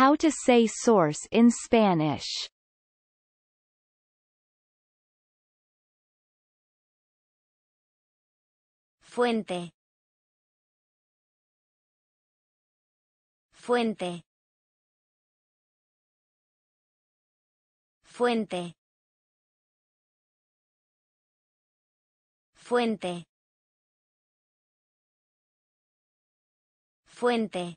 How to say source in Spanish Fuente Fuente Fuente Fuente Fuente